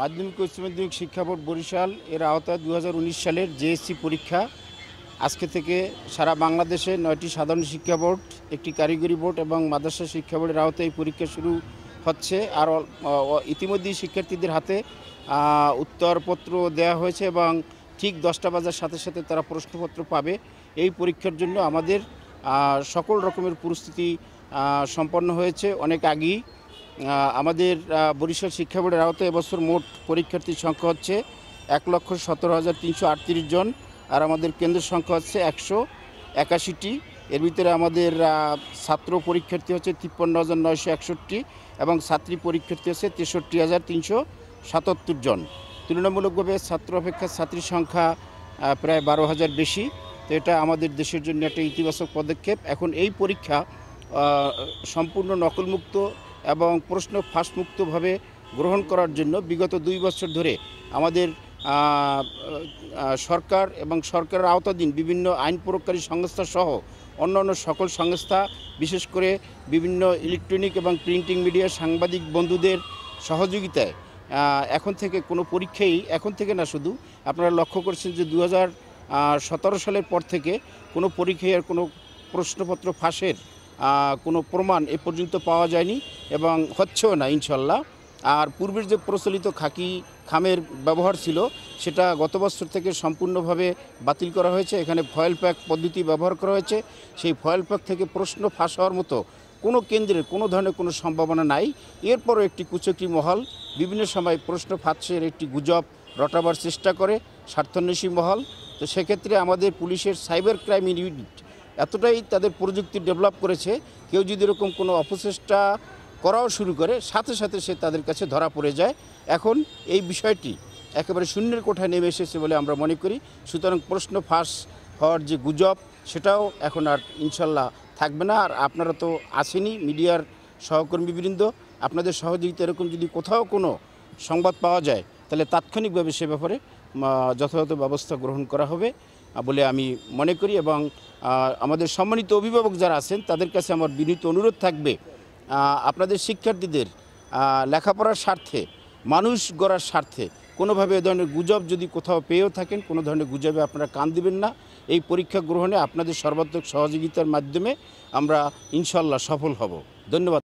মাধ্যমিক উচ্চ মাধ্যমিক শিক্ষা বোর্ড বরিশাল এর আওতায় দু সালের জেএসসি পরীক্ষা আজকে থেকে সারা বাংলাদেশে নয়টি সাধারণ শিক্ষা বোর্ড একটি কারিগরি বোর্ড এবং মাদ্রাসা শিক্ষা বোর্ডের আওতায় পরীক্ষা শুরু হচ্ছে আর ইতিমধ্যেই শিক্ষার্থীদের হাতে উত্তরপত্র দেয়া হয়েছে এবং ঠিক দশটা বাজার সাথে সাথে তারা প্রশ্নপত্র পাবে এই পরীক্ষার জন্য আমাদের সকল রকমের পরিস্থিতি সম্পন্ন হয়েছে অনেক আগেই আমাদের বরিশাল শিক্ষা বোর্ডের আওতে এবছর মোট পরীক্ষার্থীর সংখ্যা হচ্ছে এক লক্ষ সতেরো হাজার তিনশো আটত্রিশ জন আর আমাদের কেন্দ্রের সংখ্যা হচ্ছে একশো একাশিটি এর ভিতরে আমাদের ছাত্র পরীক্ষার্থী হচ্ছে তিপ্পান্ন হাজার নয়শো একষট্টি এবং ছাত্রী পরীক্ষার্থী হচ্ছে তেষট্টি হাজার তিনশো সাতাত্তর জন তুলনামূলকভাবে ছাত্র অপেক্ষা ছাত্রীর সংখ্যা প্রায় বারো হাজার বেশি তো এটা আমাদের দেশের জন্য একটা ইতিবাচক পদক্ষেপ এখন এই পরীক্ষা সম্পূর্ণ নকলমুক্ত এবং প্রশ্ন ফাঁসমুক্তভাবে গ্রহণ করার জন্য বিগত দুই বছর ধরে আমাদের সরকার এবং সরকারের আওতাধীন বিভিন্ন আইন প্রয়োগকারী সংস্থা সহ অন্যান্য সকল সংস্থা বিশেষ করে বিভিন্ন ইলেকট্রনিক এবং প্রিন্টিং মিডিয়া সাংবাদিক বন্ধুদের সহযোগিতায় এখন থেকে কোনো পরীক্ষাই এখন থেকে না শুধু আপনারা লক্ষ্য করছেন যে দু সালের পর থেকে কোনো পরীক্ষায় আর কোনো প্রশ্নপত্র ফাঁসের কোনো প্রমাণ এ পর্যন্ত পাওয়া যায়নি এবং হচ্ছেও না ইনশাল্লাহ আর পূর্বের যে প্রচলিত খাকি খামের ব্যবহার ছিল সেটা গত বছর থেকে সম্পূর্ণভাবে বাতিল করা হয়েছে এখানে ফয়েল প্যাক পদ্ধতি ব্যবহার করা হয়েছে সেই ফয়েল প্যাক থেকে প্রশ্ন ফাঁস হওয়ার মতো কোনো কেন্দ্রের কোনো ধরনের কোনো সম্ভাবনা নাই এরপরও একটি কুচকরি মহল বিভিন্ন সময় প্রশ্ন ফাঁসের একটি গুজব রটাবার চেষ্টা করে স্বার্থন্বেষী মহল তো সেক্ষেত্রে আমাদের পুলিশের সাইবার ক্রাইম ইউনিট এতটাই তাদের প্রযুক্তি ডেভেলপ করেছে কেউ যদি এরকম কোনো অপচেষ্টা করাও শুরু করে সাথে সাথে সে তাদের কাছে ধরা পড়ে যায় এখন এই বিষয়টি একেবারে শূন্যের কোঠায় নেমে এসেছে বলে আমরা মনে করি সুতরাং প্রশ্ন ফাঁস হওয়ার যে গুজব সেটাও এখন আর ইনশাল্লাহ থাকবে না আর আপনারা তো আসেনি মিডিয়ার সহকর্মীবৃন্দ আপনাদের সহযোগিতা এরকম যদি কোথাও কোনো সংবাদ পাওয়া যায় তাহলে তাৎক্ষণিকভাবে সে ব্যাপারে যথাযথ ব্যবস্থা গ্রহণ করা হবে বলে আমি মনে করি এবং আমাদের সম্মানিত অভিভাবক যারা আছেন তাদের কাছে আমার বিনীত অনুরোধ থাকবে আপনাদের শিক্ষার্থীদের লেখাপড়ার স্বার্থে মানুষ গড়ার স্বার্থে কোনোভাবে এ ধরনের গুজব যদি কোথাও পেয়েও থাকেন কোনো ধরনের গুজবে আপনারা কান দিবেন না এই পরীক্ষা গ্রহণে আপনাদের সর্বাত্মক সহযোগিতার মাধ্যমে আমরা ইনশাল্লাহ সফল হব ধন্যবাদ